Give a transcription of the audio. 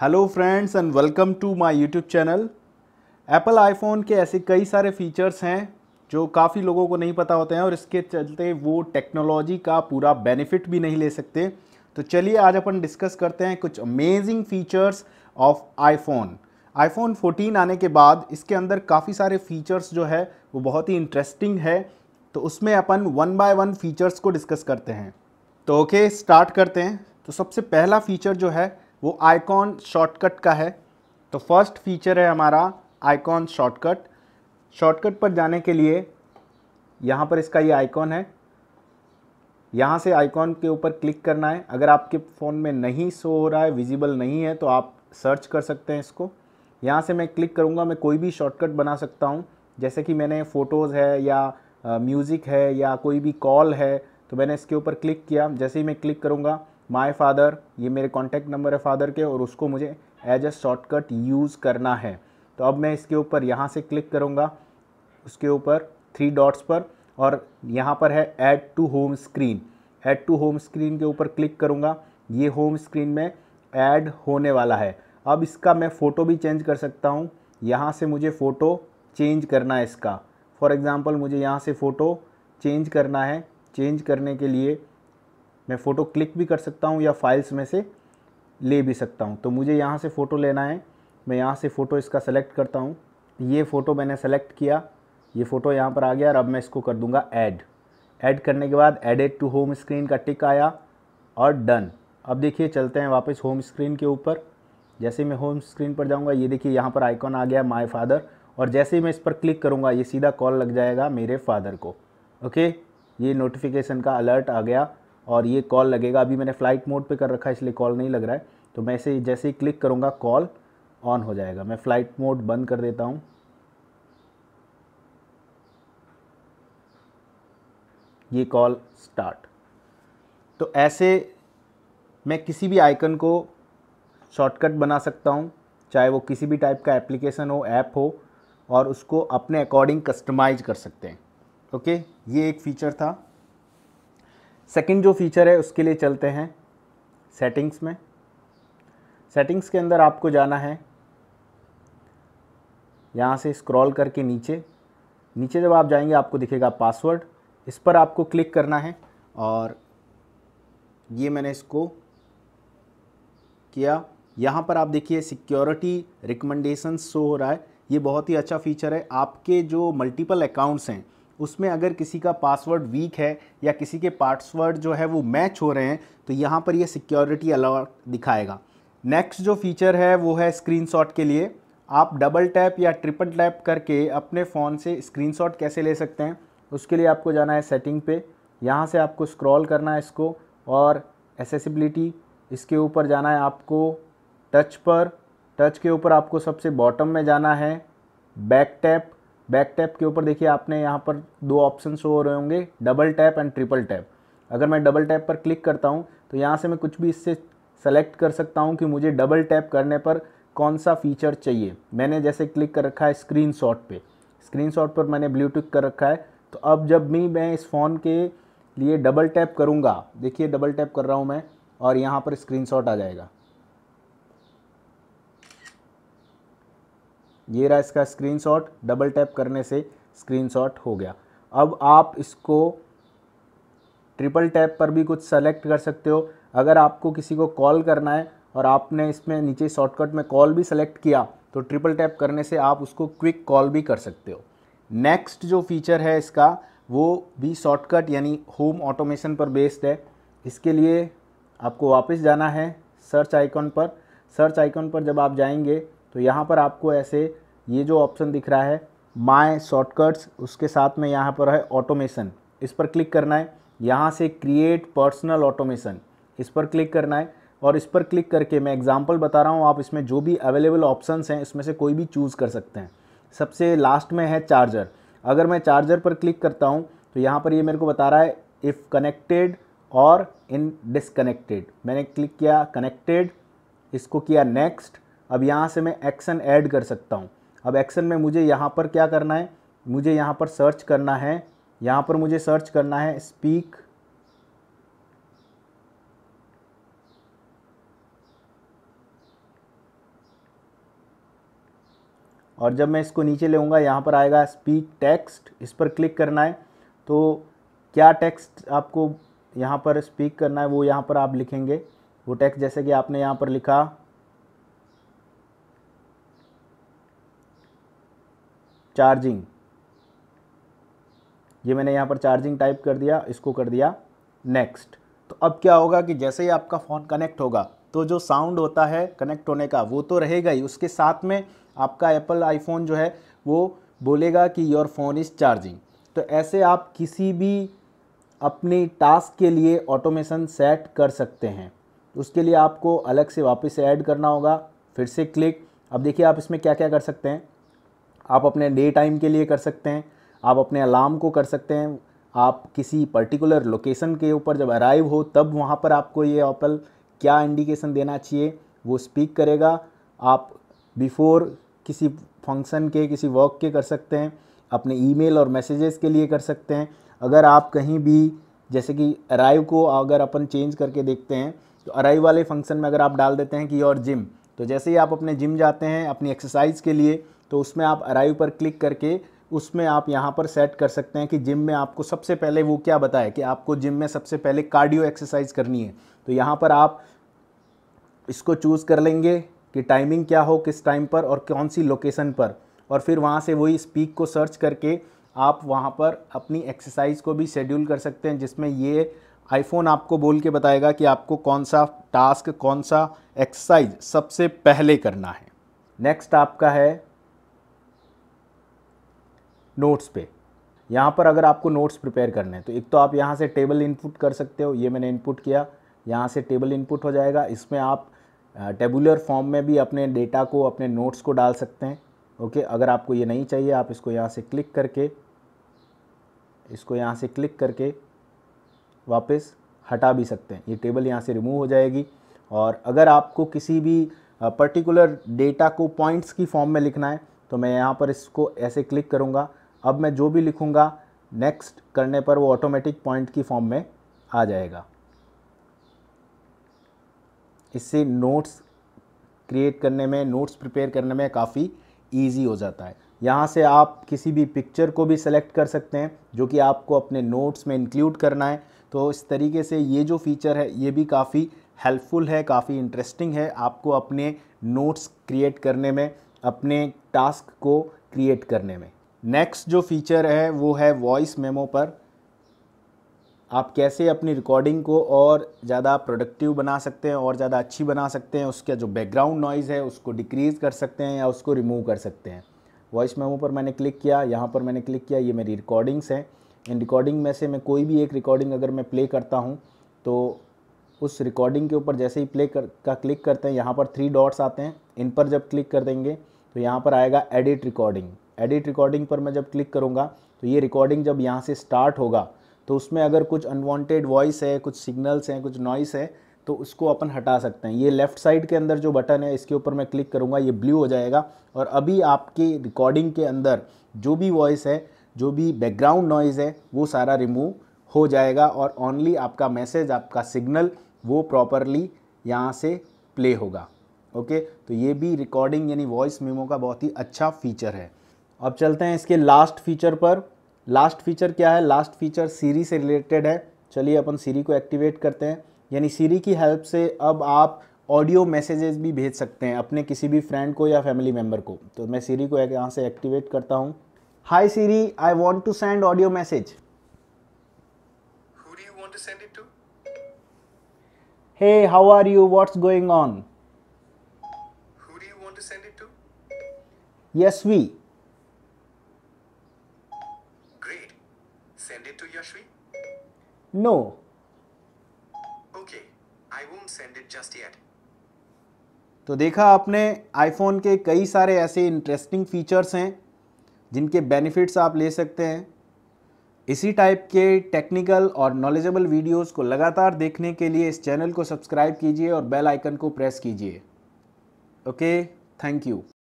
Hello friends and welcome to my YouTube channel Apple iPhone के ऐसे कई सारे फीचर्स हैं जो काफ़ी लोगों को नहीं पता होते हैं और इसके चलते वो टेक्नोलॉजी का पूरा बेनिफिट भी नहीं ले सकते तो चलिए आज अपन डिस्कस करते हैं कुछ amazing features of iPhone iPhone 14 आने के बाद इसके अंदर काफ़ी सारे फीचर्स जो है वो बहुत ही इंटरेस्टिंग है तो उसमें अपन वन बाय वन फीचर्स को डिस्कस करते हैं तो ओके okay, स्टार्ट करते हैं तो सबसे पहला फीचर जो है वो आइकॉन शॉर्टकट का है तो फर्स्ट फीचर है हमारा आइकॉन शॉर्टकट शॉर्टकट पर जाने के लिए यहाँ पर इसका ये आइकॉन है यहाँ से आइकॉन के ऊपर क्लिक करना है अगर आपके फ़ोन में नहीं शो हो रहा है विजिबल नहीं है तो आप सर्च कर सकते हैं इसको यहाँ से मैं क्लिक करूँगा मैं कोई भी शॉर्टकट बना सकता हूँ जैसे कि मैंने फ़ोटोज़ है या म्यूज़िक है या कोई भी कॉल है तो मैंने इसके ऊपर क्लिक किया जैसे ही मैं क्लिक करूँगा माय फादर ये मेरे कॉन्टैक्ट नंबर है फादर के और उसको मुझे एज अ शॉर्टकट यूज़ करना है तो अब मैं इसके ऊपर यहाँ से क्लिक करूँगा उसके ऊपर थ्री डॉट्स पर और यहाँ पर है add to home screen add to home screen के ऊपर क्लिक करूँगा ये होम स्क्रीन में ऐड होने वाला है अब इसका मैं फ़ोटो भी चेंज कर सकता हूँ यहाँ से मुझे फ़ोटो चेंज करना है इसका फॉर एग्ज़ाम्पल मुझे यहाँ से फ़ोटो चेंज करना है चेंज करने के लिए मैं फ़ोटो क्लिक भी कर सकता हूँ या फाइल्स में से ले भी सकता हूँ तो मुझे यहाँ से फ़ोटो लेना है मैं यहाँ से फ़ोटो इसका सेलेक्ट करता हूँ ये फ़ोटो मैंने सेलेक्ट किया ये फ़ोटो यहाँ पर आ गया और अब मैं इसको कर दूँगा ऐड ऐड करने के बाद एडेड टू होम स्क्रीन का टिक आया और डन अब देखिए चलते हैं वापस होम स्क्रीन के ऊपर जैसे मैं होम स्क्रीन पर जाऊँगा ये देखिए यहाँ पर आइकॉन आ गया माई फादर और जैसे ही मैं इस पर क्लिक करूँगा ये सीधा कॉल लग जाएगा मेरे फादर को ओके ये नोटिफिकेशन का अलर्ट आ गया और ये कॉल लगेगा अभी मैंने फ़्लाइट मोड पे कर रखा है इसलिए कॉल नहीं लग रहा है तो मैं इसे जैसे ही क्लिक करूँगा कॉल ऑन हो जाएगा मैं फ़्लाइट मोड बंद कर देता हूँ ये कॉल स्टार्ट तो ऐसे मैं किसी भी आइकन को शॉर्टकट बना सकता हूँ चाहे वो किसी भी टाइप का एप्लीकेशन हो ऐप हो और उसको अपने अकॉर्डिंग कस्टमाइज कर सकते हैं ओके ये एक फ़ीचर था सेकंड जो फीचर है उसके लिए चलते हैं सेटिंग्स में सेटिंग्स के अंदर आपको जाना है यहाँ से स्क्रॉल करके नीचे नीचे जब आप जाएंगे आपको दिखेगा पासवर्ड इस पर आपको क्लिक करना है और ये मैंने इसको किया यहाँ पर आप देखिए सिक्योरिटी रिकमेंडेशन शो हो रहा है ये बहुत ही अच्छा फीचर है आपके जो मल्टीपल अकाउंट्स हैं उसमें अगर किसी का पासवर्ड वीक है या किसी के पासवर्ड जो है वो मैच हो रहे हैं तो यहाँ पर ये सिक्योरिटी अलर्ट दिखाएगा नेक्स्ट जो फीचर है वो है स्क्रीनशॉट के लिए आप डबल टैप या ट्रिपल टैप करके अपने फ़ोन से स्क्रीनशॉट कैसे ले सकते हैं उसके लिए आपको जाना है सेटिंग पे यहाँ से आपको स्क्रॉल करना है इसको और एसेसिबिलिटी इसके ऊपर जाना है आपको टच पर टच के ऊपर आपको सबसे बॉटम में जाना है बैक टैप बैक टैप के ऊपर देखिए आपने यहाँ पर दो ऑप्शन शो हो रहे होंगे double tap and triple tap अगर मैं डबल टैप पर क्लिक करता हूँ तो यहाँ से मैं कुछ भी इससे सेलेक्ट कर सकता हूँ कि मुझे डबल टैप करने पर कौन सा फीचर चाहिए मैंने जैसे क्लिक कर रखा है स्क्रीन शॉट पर स्क्रीन शॉट पर मैंने ब्लूटूथ कर रखा है तो अब जब भी मैं इस फ़ोन के लिए डबल टैप करूँगा देखिए डबल टैप कर रहा हूँ मैं और यहाँ पर स्क्रीन शॉट आ जाएगा ये रहा इसका स्क्रीनशॉट डबल टैप करने से स्क्रीनशॉट हो गया अब आप इसको ट्रिपल टैप पर भी कुछ सेलेक्ट कर सकते हो अगर आपको किसी को कॉल करना है और आपने इसमें नीचे शॉर्टकट में कॉल भी सेलेक्ट किया तो ट्रिपल टैप करने से आप उसको क्विक कॉल भी कर सकते हो नेक्स्ट जो फीचर है इसका वो भी शॉर्टकट यानी होम ऑटोमेशन पर बेस्ड है इसके लिए आपको वापस जाना है सर्च आइकॉन पर सर्च आइकॉन पर जब आप जाएंगे तो यहाँ पर आपको ऐसे ये जो ऑप्शन दिख रहा है माय शॉर्टकट्स उसके साथ में यहाँ पर है ऑटोमेशन इस पर क्लिक करना है यहाँ से क्रिएट पर्सनल ऑटोमेशन इस पर क्लिक करना है और इस पर क्लिक करके मैं एग्जांपल बता रहा हूँ आप इसमें जो भी अवेलेबल ऑप्शंस हैं इसमें से कोई भी चूज़ कर सकते हैं सबसे लास्ट में है चार्जर अगर मैं चार्जर पर क्लिक करता हूँ तो यहाँ पर ये मेरे को बता रहा है इफ़ कनेक्टेड और इन डिसकनेक्टेड मैंने क्लिक किया कनेक्टेड इसको किया नेक्स्ट अब यहाँ से मैं एक्शन ऐड कर सकता हूँ अब एक्शन में मुझे यहाँ पर क्या करना है मुझे यहाँ पर सर्च करना है यहाँ पर मुझे सर्च करना है स्पीक और जब मैं इसको नीचे लेऊंगा यहाँ पर आएगा स्पीक टेक्स्ट इस पर क्लिक करना है तो क्या टेक्स्ट आपको यहाँ पर स्पीक करना है वो यहाँ पर आप लिखेंगे वो टेक्स्ट जैसे कि आपने यहाँ पर लिखा चार्जिंग ये मैंने यहाँ पर चार्जिंग टाइप कर दिया इसको कर दिया नेक्स्ट तो अब क्या होगा कि जैसे ही आपका फ़ोन कनेक्ट होगा तो जो साउंड होता है कनेक्ट होने का वो तो रहेगा ही उसके साथ में आपका एप्पल आईफोन जो है वो बोलेगा कि योर फ़ोन इज़ चार्जिंग तो ऐसे आप किसी भी अपनी टास्क के लिए ऑटोमेशन सेट कर सकते हैं उसके लिए आपको अलग से वापस ऐड करना होगा फिर से क्लिक अब देखिए आप इसमें क्या क्या कर सकते हैं आप अपने डे टाइम के लिए कर सकते हैं आप अपने अलार्म को कर सकते हैं आप किसी पर्टिकुलर लोकेशन के ऊपर जब अराइव हो तब वहाँ पर आपको ये ऑपल क्या इंडिकेशन देना चाहिए वो स्पीक करेगा आप बिफोर किसी फंक्शन के किसी वर्क के कर सकते हैं अपने ईमेल और मैसेजेस के लिए कर सकते हैं अगर आप कहीं भी जैसे कि अराइव को अगर अपन चेंज करके देखते हैं तो अराइव वाले फंक्शन में अगर आप डाल देते हैं कि और जिम तो जैसे ही आप अपने जिम जाते हैं अपनी एक्सरसाइज के लिए तो उसमें आप अराइव पर क्लिक करके उसमें आप यहाँ पर सेट कर सकते हैं कि जिम में आपको सबसे पहले वो क्या बताए कि आपको जिम में सबसे पहले कार्डियो एक्सरसाइज करनी है तो यहाँ पर आप इसको चूज़ कर लेंगे कि टाइमिंग क्या हो किस टाइम पर और कौन सी लोकेशन पर और फिर वहाँ से वही स्पीक को सर्च करके आप वहाँ पर अपनी एक्सरसाइज को भी शेड्यूल कर सकते हैं जिसमें ये आईफोन आपको बोल के बताएगा कि आपको कौन सा टास्क कौन सा एक्सरसाइज सबसे पहले करना है नेक्स्ट आपका है नोट्स पे यहाँ पर अगर आपको नोट्स प्रिपेयर करने हैं तो एक तो आप यहाँ से टेबल इनपुट कर सकते हो ये मैंने इनपुट किया यहाँ से टेबल इनपुट हो जाएगा इसमें आप टेबुलर फॉर्म में भी अपने डेटा को अपने नोट्स को डाल सकते हैं ओके अगर आपको ये नहीं चाहिए आप इसको यहाँ से क्लिक करके इसको यहाँ से क्लिक करके वापस हटा भी सकते हैं ये टेबल यहाँ से रिमूव हो जाएगी और अगर आपको किसी भी पर्टिकुलर डेटा को पॉइंट्स की फॉर्म में लिखना है तो मैं यहाँ पर इसको ऐसे क्लिक करूँगा अब मैं जो भी लिखूँगा नेक्स्ट करने पर वो ऑटोमेटिक पॉइंट की फॉर्म में आ जाएगा इससे नोट्स क्रिएट करने में नोट्स प्रिपेयर करने में काफ़ी ईजी हो जाता है यहाँ से आप किसी भी पिक्चर को भी सेलेक्ट कर सकते हैं जो कि आपको अपने नोट्स में इंक्लूड करना है तो इस तरीके से ये जो फीचर है ये भी काफ़ी हेल्पफुल है काफ़ी इंटरेस्टिंग है आपको अपने नोट्स क्रिएट करने में अपने टास्क को क्रिएट करने में नेक्स्ट जो फीचर है वो है वॉइस मेमो पर आप कैसे अपनी रिकॉर्डिंग को और ज़्यादा प्रोडक्टिव बना सकते हैं और ज़्यादा अच्छी बना सकते हैं उसका जो बैकग्राउंड नॉइज़ है उसको डिक्रीज़ कर सकते हैं या उसको रिमूव कर सकते हैं वॉइस मेमो पर मैंने क्लिक किया यहाँ पर मैंने क्लिक किया ये मेरी रिकॉर्डिंग्स हैं इन रिकॉर्डिंग में से मैं कोई भी एक रिकॉर्डिंग अगर मैं प्ले करता हूँ तो उस रिकॉर्डिंग के ऊपर जैसे ही प्ले कर का क्लिक करते हैं यहाँ पर थ्री डॉट्स आते हैं इन पर जब क्लिक कर देंगे तो यहाँ पर आएगा एडिट रिकॉर्डिंग एडिट रिकॉर्डिंग पर मैं जब क्लिक करूँगा तो ये रिकॉर्डिंग जब यहाँ से स्टार्ट होगा तो उसमें अगर कुछ अनवांटेड वॉइस है कुछ सिग्नल्स हैं कुछ नॉइस है तो उसको अपन हटा सकते हैं ये लेफ़्ट साइड के अंदर जो बटन है इसके ऊपर मैं क्लिक करूँगा ये ब्लू हो जाएगा और अभी आपके रिकॉर्डिंग के अंदर जो भी वॉइस है जो भी बैकग्राउंड नॉइज़ है वो सारा रिमूव हो जाएगा और ओनली आपका मैसेज आपका सिग्नल वो प्रॉपरली यहाँ से प्ले होगा ओके तो ये भी रिकॉर्डिंग यानी वॉइस मेमो का बहुत ही अच्छा फीचर है अब चलते हैं इसके लास्ट फीचर पर लास्ट फीचर क्या है लास्ट फीचर सीरी से रिलेटेड है चलिए अपन सीरी को एक्टिवेट करते हैं यानी सीरी की हेल्प से अब आप ऑडियो मैसेजेस भी भेज सकते हैं अपने किसी भी फ्रेंड को या फैमिली मेम्बर को तो मैं सीरी को यहाँ से एक्टिवेट करता हूँ hi Siri I want to send audio message Hey, how are you? What's going on? Who do you want to send it to? Yes, we. Yashri? No. Okay, I won't send it just yet. तो देखा आपने iPhone के कई सारे ऐसे interesting features हैं जिनके benefits आप ले सकते हैं इसी टाइप के टेक्निकल और नॉलेजेबल वीडियोस को लगातार देखने के लिए इस चैनल को सब्सक्राइब कीजिए और बेल आइकन को प्रेस कीजिए ओके थैंक यू